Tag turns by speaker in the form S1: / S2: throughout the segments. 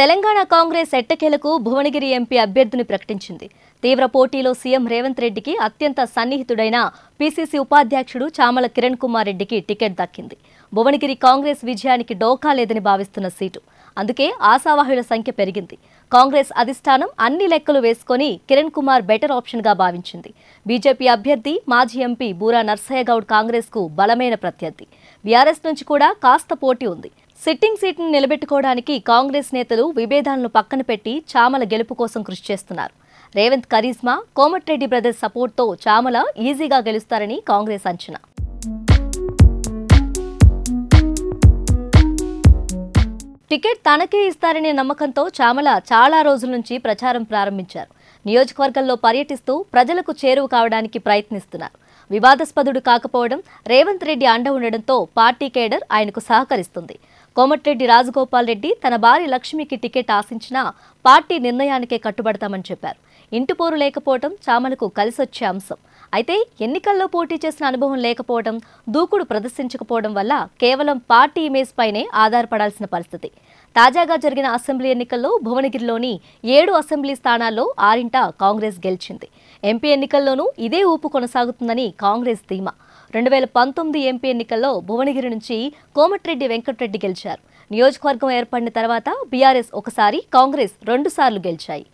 S1: తెలంగాణ కాంగ్రెస్ ఎట్టకేలకు భువనగిరి ఎంపీ అభ్యర్థిని ప్రకటించింది తీవ్ర పోటీలో సీఎం రేవంత్ రెడ్డికి అత్యంత సన్నిహితుడైన పీసీసీ ఉపాధ్యక్షుడు చామల కిరణ్ కుమార్ రెడ్డికి టికెట్ దక్కింది భువనగిరి కాంగ్రెస్ విజయానికి డోకా లేదని భావిస్తున్న సీటు అందుకే ఆశావాహుల సంఖ్య పెరిగింది కాంగ్రెస్ అధిష్టానం అన్ని లెక్కలు వేసుకొని కిరణ్ కుమార్ బెటర్ ఆప్షన్గా భావించింది బీజేపీ అభ్యర్థి మాజీ ఎంపీ బూరా నర్సయ్య గౌడ్ కాంగ్రెస్కు బలమైన ప్రత్యర్థి బీఆర్ఎస్ నుంచి కూడా కాస్త పోటీ ఉంది సిట్టింగ్ సీట్ను నిలబెట్టుకోవడానికి కాంగ్రెస్ నేతలు విభేదాలను పక్కన పెట్టి చామల గెలుపు కోసం కృషి చేస్తున్నారు రేవంత్ కరీస్మా కోమట్రెడ్డి బ్రదర్స్ సపోర్ట్తో చామల ఈజీగా గెలుస్తారని కాంగ్రెస్ అంచనా టికెట్ తనకే ఇస్తారనే నమ్మకంతో చామల చాలా రోజుల నుంచి ప్రచారం ప్రారంభించారు నియోజకవర్గంలో పర్యటిస్తూ ప్రజలకు చేరువు కావడానికి ప్రయత్నిస్తున్నారు వివాదాస్పదుడు కాకపోవడం రేవంత్ రెడ్డి అండ ఉండడంతో పార్టీ కేడర్ ఆయనకు సహకరిస్తుంది కోమటిరెడ్డి రాజగోపాల్ రెడ్డి తన భార్య లక్ష్మికి టికెట్ ఆశించినా పార్టీ నిర్ణయానికే కట్టుబడతామని చెప్పారు ఇంటిపోరు లేకపోవడం చామలకు కలిసొచ్చే అంశం అయితే ఎన్నికల్లో పోటీ చేసిన అనుభవం లేకపోవడం దూకుడు ప్రదర్శించకపోవడం వల్ల కేవలం పార్టీ ఇమేజ్ పైనే ఆధారపడాల్సిన పరిస్థితి తాజాగా జరిగిన అసెంబ్లీ ఎన్నికల్లో భువనగిరిలోని ఏడు అసెంబ్లీ స్థానాల్లో ఆరింట కాంగ్రెస్ గెలిచింది ఎంపీ ఎన్నికల్లోనూ ఇదే ఊపు కొనసాగుతుందని కాంగ్రెస్ ధీమా రెండు వేల పంతొమ్మిది ఎంపీ ఎన్నికల్లో భువనగిరి నుంచి కోమటిరెడ్డి వెంకటరెడ్డి గెలిచారు నియోజకవర్గం ఏర్పడిన తర్వాత బీఆర్ఎస్ ఒకసారి కాంగ్రెస్ రెండుసార్లు గెలిచాయి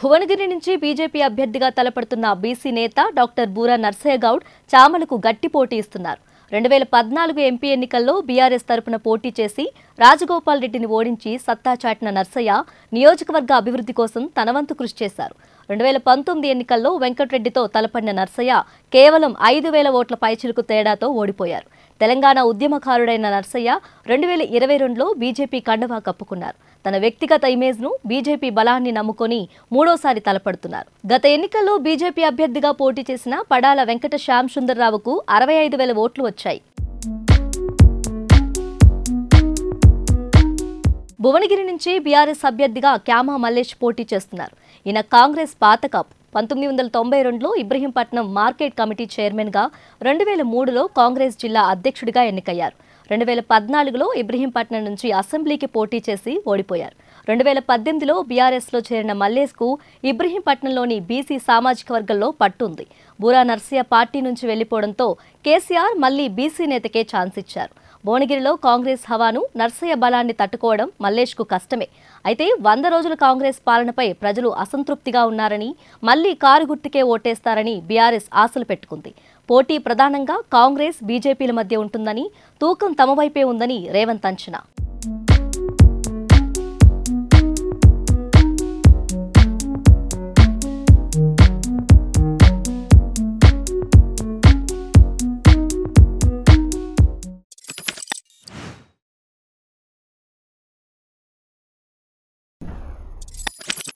S1: భువనగిరి నుంచి బీజేపీ అభ్యర్థిగా తలపడుతున్న బీసీ నేత డాక్టర్ బూరా నర్సయ్యగౌడ్ చామలకు గట్టి పోటీ ఇస్తున్నారు రెండు వేల పద్నాలుగు ఎంపీ ఎన్నికల్లో బీఆర్ఎస్ తరపున పోటీ చేసి రాజగోపాల్ రెడ్డిని ఓడించి సత్తా చాటిన నర్సయ్య నియోజకవర్గ అభివృద్ధి కోసం తనవంతు కృషి చేశారు రెండు వేల పంతొమ్మిది ఎన్నికల్లో వెంకటరెడ్డితో తలపడిన నర్సయ్య కేవలం ఐదు వేల ఓట్ల పైచిలుకు తేడాతో ఓడిపోయారు తెలంగాణ ఉద్యమకారుడైన నర్సయ్య రెండు వేల ఇరవై రెండులో బీజేపీ కండవా కప్పుకున్నారు తన వ్యక్తిగత ఇమేజ్ ను బీజేపీ బలాన్ని నమ్ముకొని మూడోసారి తలపడుతున్నారు గత ఎన్నికల్లో బీజేపీ అభ్యర్థిగా పోటీ చేసిన పడాల వెంకట శ్యామ్ సుందర్రావుకు అరవై ఐదు వేల ఓట్లు వచ్చాయి భువనగిరి నుంచి బీఆర్ఎస్ అభ్యర్థిగా క్యామా మల్లేష్ పోటీ చేస్తున్నారు ఈయన కాంగ్రెస్ పాత కప్ పంతొమ్మిది వందల తొంభై రెండులో ఇబ్రహీంపట్నం మార్కెట్ కమిటీ చైర్మన్గా రెండు వేల మూడులో కాంగ్రెస్ జిల్లా అధ్యక్షుడిగా ఎన్నికయ్యారు రెండు వేల పద్నాలుగులో ఇబ్రహీంపట్నం నుంచి అసెంబ్లీకి పోటీ చేసి ఓడిపోయారు రెండు వేల పద్దెనిమిదిలో బీఆర్ఎస్లో చేరిన మల్లేష్కు ఇబ్రహీంపట్నంలోని బీసీ సామాజిక వర్గంలో పట్టుంది బూరా నర్సియ పార్టీ నుంచి వెళ్లిపోవడంతో కేసీఆర్ మళ్లీ బీసీ నేతకే ఛాన్స్ ఇచ్చారు భువనగిరిలో కాంగ్రెస్ హవాను నర్సయ్య బలాన్ని తట్టుకోవడం మల్లేష్కు కష్టమే అయితే వంద రోజుల కాంగ్రెస్ పాలనపై ప్రజలు అసంతృప్తిగా ఉన్నారని మళ్లీ కారు గుర్తుకే ఓటేస్తారని బీఆర్ఎస్ ఆశలు పెట్టుకుంది పోటీ ప్రధానంగా కాంగ్రెస్ బీజేపీల మధ్య ఉంటుందని తూకం తమ వైపే ఉందని రేవంత్ అంచనా